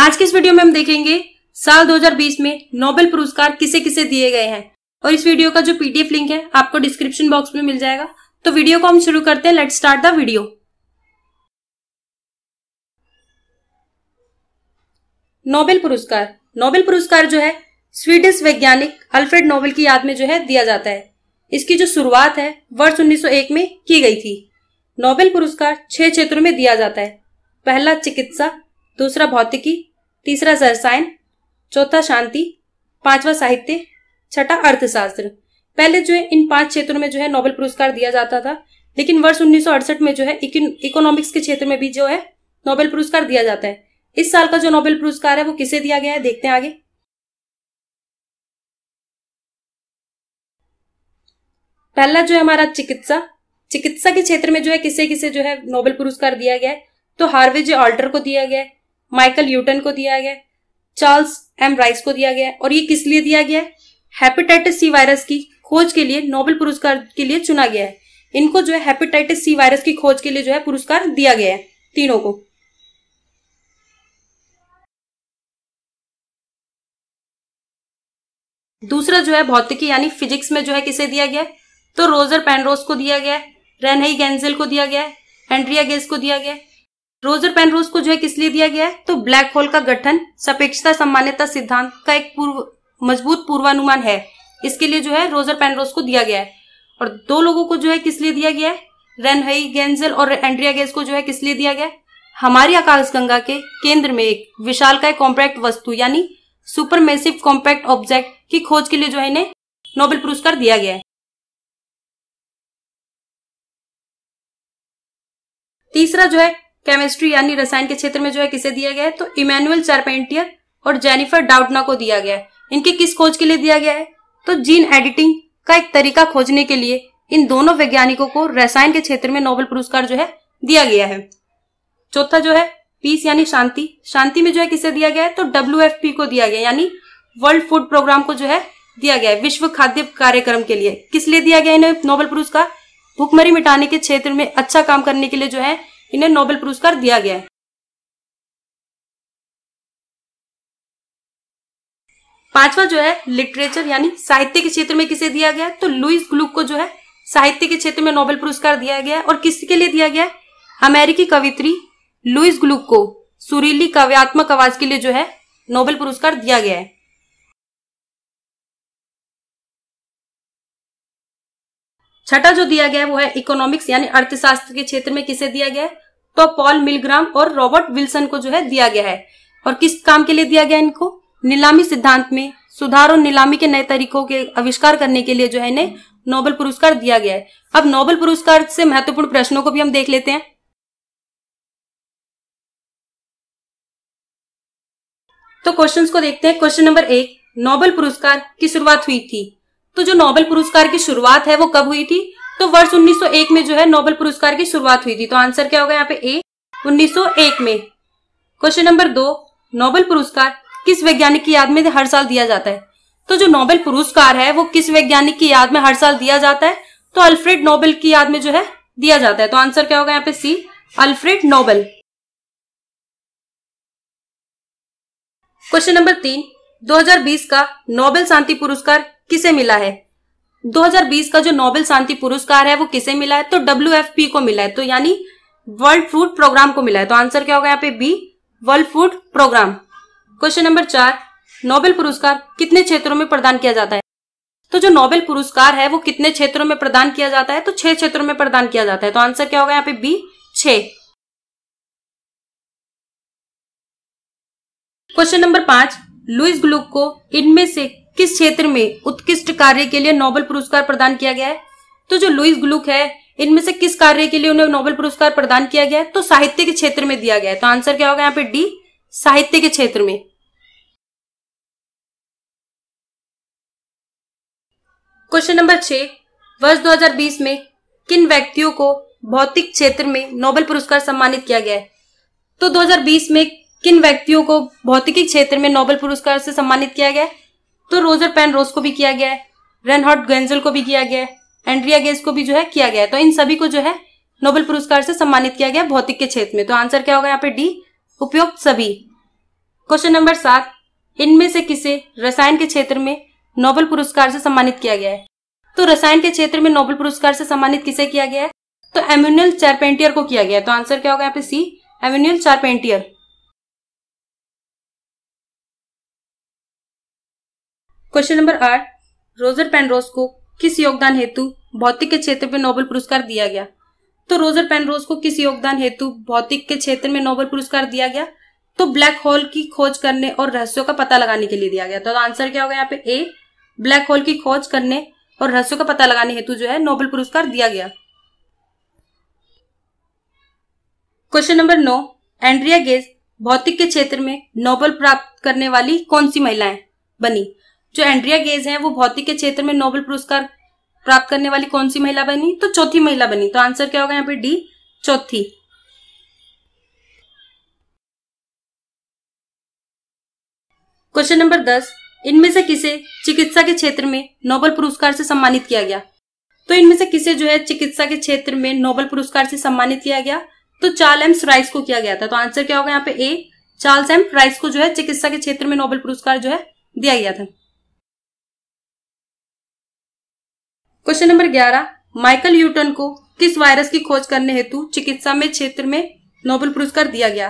आज के इस वीडियो में हम देखेंगे साल 2020 में नोबेल पुरस्कार किसे किसे दिए गए हैं और इस वीडियो का जो पीडीएफ लिंक है आपको डिस्क्रिप्शन बॉक्स में मिल जाएगा तो वीडियो को हम शुरू करते हैं let start the video Nobel पुरस्कार नोबेल पुरस्कार जो है स्वीडिश वैज्ञानिक अल्फ्रेड नोबेल की याद में जो है दिया जाता है इसकी जो शुरुआत है वर्ष 1901 में की गई थी नोबेल पुरस्कार छह क्षेत्रों में दिया जाता है पहला चिकित्सा दूसरा भौतिकी तीसरा रसायन चौथा शांति पांचवा साहित्य छठा अर्थशास्त्र पहले जो है इन पांच क्षेत्रों में जो है नोबेल पुरस्कार दिया जाता था लेकिन वर्ष उन्नीस में जो है इकोनॉमिक्स के क्षेत्र में भी जो है नोबेल पुरस्कार दिया जाता है इस साल का जो नोबेल पुरस्कार है वो किसे दिया गया है देखते हैं आगे पहला जो है हमारा चिकित्सा चिकित्सा के क्षेत्र में जो है किसे किसे जो है नोबेल पुरस्कार दिया गया है तो हार्वेज ऑल्टर को दिया गया है माइकल यूटन को दिया गया चार्ल्स एम राइस को दिया गया और ये किस लिए दिया गया हैपेटाइटिस सी वायरस की खोज के लिए नोबेल पुरस्कार के लिए चुना गया है इनको जो है हेपेटाइटिस सी वायरस की खोज के लिए जो है पुरस्कार दिया गया है तीनों को दूसरा जो है भौतिकी यानी फिजिक्स में जो है किसे दिया गया तो रोजर पैनरोस को दिया गया है रेनही गेंजेल को दिया गया है एंड्रिया गेस को दिया गया रोजर पेनरोज को जो है किस लिए दिया गया है तो ब्लैक होल का गठन सापेक्षता सामान्यता सिद्धांत का एक पूर्व मजबूत पूर्वानुमान है इसके लिए जो है रोजर पेनरोज को दिया गया है और दो लोगों को जो है किस लिए दिया गया है रेनहई गेंजल और एंड्रिया गैस को जो है किस लिए दिया गया हमारी हमारी आकाशगंगा के केंद्र में एक विशाल का कॉम्पैक्ट वस्तु यानी सुपर मेसिव कॉम्पैक्ट ऑब्जेक्ट की खोज के लिए जो है इन्हें नोबेल पुरस्कार दिया गया है तीसरा जो है केमिस्ट्री यानी रसायन के क्षेत्र में जो है किसे दिया गया है तो इमेनुअल चार्पेंटियर और जेनिफर डाउटना को दिया गया है इनकी किस खोज के लिए दिया गया है तो जीन एडिटिंग का एक तरीका खोजने के लिए इन दोनों वैज्ञानिकों को रसायन के क्षेत्र में नोबेल पुरस्कार जो है दिया गया है चौथा जो है पीस यानी शांति शांति में जो है किसे दिया गया है तो डब्ल्यू को दिया गया यानी वर्ल्ड फूड प्रोग्राम को जो है दिया गया है विश्व खाद्य कार्यक्रम के लिए किस लिए दिया गया इन्हें नोबेल पुरस्कार भुखमरी मिटाने के क्षेत्र में अच्छा काम करने के लिए जो है इन्हें नोबेल पुरस्कार दिया गया है पांचवा जो है लिटरेचर यानी साहित्य के क्षेत्र में किसे दिया गया तो लुइस ग्लूक को जो है साहित्य के क्षेत्र में नोबेल पुरस्कार दिया गया है और किसके लिए दिया गया अमेरिकी कवित्री लुइस ग्लूक को सुरीली काव्यात्मक आवाज के लिए जो है नोबेल पुरस्कार दिया गया है छठा जो दिया गया है वो है इकोनॉमिक्स यानी अर्थशास्त्र के क्षेत्र में किसे दिया गया है तो पॉल मिलग्राम और रॉबर्ट विल्सन को जो है दिया गया है और किस काम के लिए दिया गया इनको नीलामी सिद्धांत में सुधार और नीलामी के नए तरीकों के आविष्कार करने के लिए जो है इन्हें नोबेल पुरस्कार दिया गया है अब नोबेल पुरस्कार से महत्वपूर्ण प्रश्नों को भी हम देख लेते हैं तो क्वेश्चंस को देखते हैं क्वेश्चन नंबर एक नोबेल पुरस्कार की शुरुआत हुई थी तो जो नोबेल पुरस्कार की शुरुआत है वो कब हुई थी तो वर्ष 1901 में जो है नोबेल पुरस्कार की शुरुआत हुई थी तो आंसर क्या होगा यहाँ पे ए 1901 में क्वेश्चन नंबर दो नोबेल पुरस्कार किस वैज्ञानिक की याद में हर साल दिया जाता है तो जो नोबेल पुरस्कार है वो किस वैज्ञानिक की याद में हर साल दिया जाता है तो अल्फ्रेड नोबेल की याद में जो है दिया जाता है तो आंसर क्या होगा यहाँ पे C Alfred Nobel question number तीन 2020 का नोबेल शांति पुरस्कार किसे मिला है 2020 का जो नोबेल शांति पुरस्कार है वो किसे मिला है तो डब्ल्यू को मिला है तो यानी वर्ल्ड फूड प्रोग्राम को मिला है तो आंसर क्या होगा यहाँ पे B World Food Programme question number चार नोबेल पुरस्कार कितने क्षेत्रों में प्रदान किया जाता है तो जो नोबेल पुरस्कार है वो कितने क्षेत्रों में प्रदान किया जाता है तो छह क्षेत्रों में प्रदान किया जाता है तो आंसर क्या होगा यहाँ पे बी छ क्वेश्चन नंबर पांच लुइस ग्लुक को इनमें से किस क्षेत्र में उत्कृष्ट कार्य के लिए नोबेल पुरस्कार प्रदान किया गया है तो जो लुइस ग्लुक है इनमें से किस कार्य के लिए उन्हें नोबेल पुरस्कार प्रदान किया गया है तो साहित्य के क्षेत्र में दिया गया है तो आंसर क्या होगा यहाँ पे डी साहित्य के क्षेत्र में क्वेश्चन नंबर छह वर्ष 2020 में किन व्यक्तियों को भौतिक क्षेत्र में नोबेल पुरस्कार सम्मानित किया गया है तो 2020 में किन व्यक्तियों को भौतिकी क्षेत्र में नोबेल पुरस्कार से सम्मानित किया गया है तो रोजर पेन रोज को भी किया गया है रेनहॉट गेंजल को भी किया गया है एंड्रिया गेज को भी जो है किया गया है तो इन सभी को जो है नोबेल पुरस्कार से सम्मानित किया गया भौतिक के क्षेत्र में तो आंसर क्या होगा यहाँ पे डी उपयुक्त सभी क्वेश्चन नंबर सात इनमें से किसे रसायन के क्षेत्र में नोबेल पुरस्कार से सम्मानित किया गया है तो रसायन के क्षेत्र में नोबेल पुरस्कार से सम्मानित किसे किया गया है तो एम्यूनियल चारपेंटियर को किया गया है तो आंसर क्या होगा यहाँ पे C Emmanuelle Charpentier question number आठ रोजर पेनरोज को किस योगदान हेतु भौतिक के क्षेत्र में नोबेल पुरस्कार दिया गया तो रोजर पेनरोज को किस योगदान हेतु भौतिक के क्षेत्र में नोबेल पुरस्कार दिया गया तो ब्लैक होल की खोज करने और रहस्यों का पता लगाने के लिए दिया गया तो आंसर क्या होगा यहाँ पे ए ब्लैक होल की खोज करने और रहस्यों का पता लगाने हेतु जो है नोबेल पुरस्कार दिया गया क्वेश्चन नंबर नौ एंड्रिया गेज भौतिक के क्षेत्र में नोबेल प्राप्त करने वाली कौन सी महिलाएं बनी जो एंड्रिया गेज है वो भौतिक के क्षेत्र में नोबेल पुरस्कार प्राप्त करने वाली कौन सी महिला बनी तो चौथी महिला बनी तो आंसर क्या होगा यहाँ पे डी चौथी क्वेश्चन नंबर दस इनमें से किसे चिकित्सा के क्षेत्र में नोबल पुरस्कार से सम्मानित किया गया तो इनमें से किसे जो है चिकित्सा के क्षेत्र में नोबल पुरस्कार से सम्मानित किया गया तो चार्ल एम राइस को किया गया था तो आंसर क्या होगा यहाँ पे ए चार्ल्स एम राइस को जो है चिकित्सा के क्षेत्र में नोबेल पुरस्कार जो है दिया गया था क्वेश्चन नंबर ग्यारह माइकल यूटन को किस वायरस की खोज करने हेतु चिकित्सा में क्षेत्र में नोबेल पुरस्कार दिया गया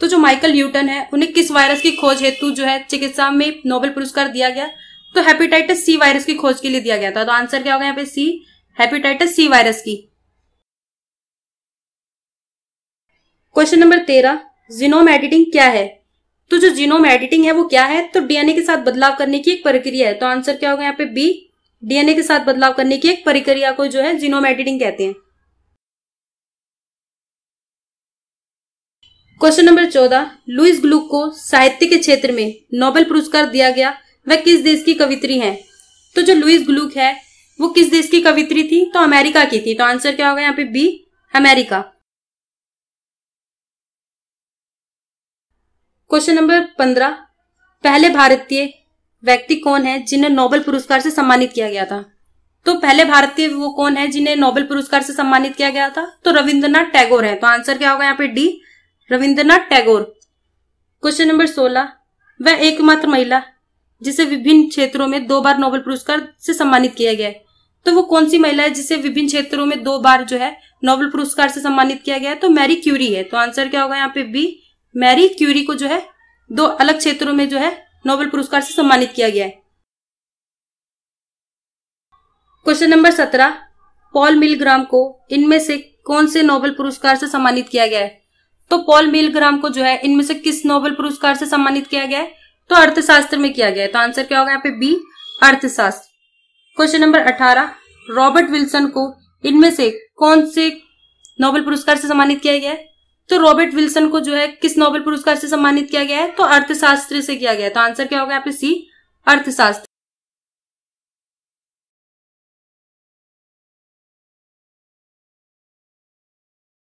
तो जो माइकल यूटन है उन्हें किस वायरस की खोज हेतु जो है चिकित्सा में नोबेल पुरस्कार दिया गया तो हेपेटाइटिस सी वायरस की खोज के लिए दिया गया था तो आंसर क्या होगा यहाँ पे सी हेपेटाइटिस सी वायरस की क्वेश्चन नंबर तेरह जीनोम एडिटिंग क्या है तो जो जीनोम एडिटिंग है वो क्या है तो डीएनए के साथ बदलाव करने की एक प्रक्रिया है तो आंसर क्या होगा यहाँ पे बी डीएनए के साथ बदलाव करने की एक प्रक्रिया को जो है जीनोम एडिटिंग कहते हैं क्वेश्चन नंबर चौदह लुइस ग्लूक को साहित्य के क्षेत्र में नोबेल पुरस्कार दिया गया वह किस देश की कवित्री है तो जो लुइस ग्लूक है वो किस देश की कवित्री थी तो अमेरिका की थी तो आंसर क्या होगा यहाँ पे बी अमेरिका क्वेश्चन नंबर पंद्रह पहले भारतीय व्यक्ति कौन है जिन्हें नोबेल पुरस्कार से सम्मानित किया गया था तो पहले भारत के वो कौन है जिन्हें नोबेल पुरस्कार से सम्मानित किया गया था तो रविंद्रनाथ टैगोर है तो आंसर क्या होगा यहाँ पे D Rabindranath Tagore question number सोलह वह एकमात्र महिला जिसे विभिन्न क्षेत्रों में दो बार नोबेल पुरस्कार से सम्मानित किया गया है तो वो कौन सी महिला है जिसे विभिन्न क्षेत्रों में दो बार जो है नोबेल पुरस्कार से सम्मानित किया गया है तो मैरी क्यूरी है तो आंसर क्या होगा यहाँ पे बी मैरी क्यूरी को जो है दो अलग क्षेत्रों में जो है नोबेल पुरस्कार से सम्मानित किया गया है क्वेश्चन नंबर सत्रह पॉल मिलग्राम को इनमें से कौन से नोबेल पुरस्कार से सम्मानित किया गया है तो पॉल मिलग्राम को जो है इनमें से किस नोबेल पुरस्कार से सम्मानित किया गया है तो अर्थशास्त्र में किया गया है तो आंसर क्या होगा यहाँ पे बी अर्थशास्त्र क्वेश्चन नंबर अठारह रॉबर्ट विल्सन को इनमें से कौन से नोबेल पुरस्कार से सम्मानित किया गया है तो रॉबर्ट विल्सन को जो है किस नोबेल पुरस्कार से सम्मानित किया गया है तो अर्थशास्त्र से किया गया है तो आंसर क्या होगा यहाँ सी अर्थशास्त्र